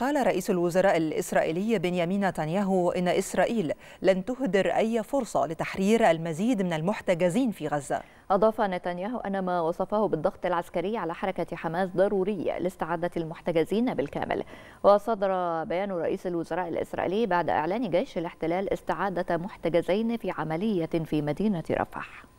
قال رئيس الوزراء الإسرائيلي بنيامين نتنياهو إن إسرائيل لن تهدر أي فرصة لتحرير المزيد من المحتجزين في غزة أضاف نتنياهو أن ما وصفه بالضغط العسكري على حركة حماس ضروري لاستعادة المحتجزين بالكامل وصدر بيان رئيس الوزراء الإسرائيلي بعد إعلان جيش الاحتلال استعادة محتجزين في عملية في مدينة رفح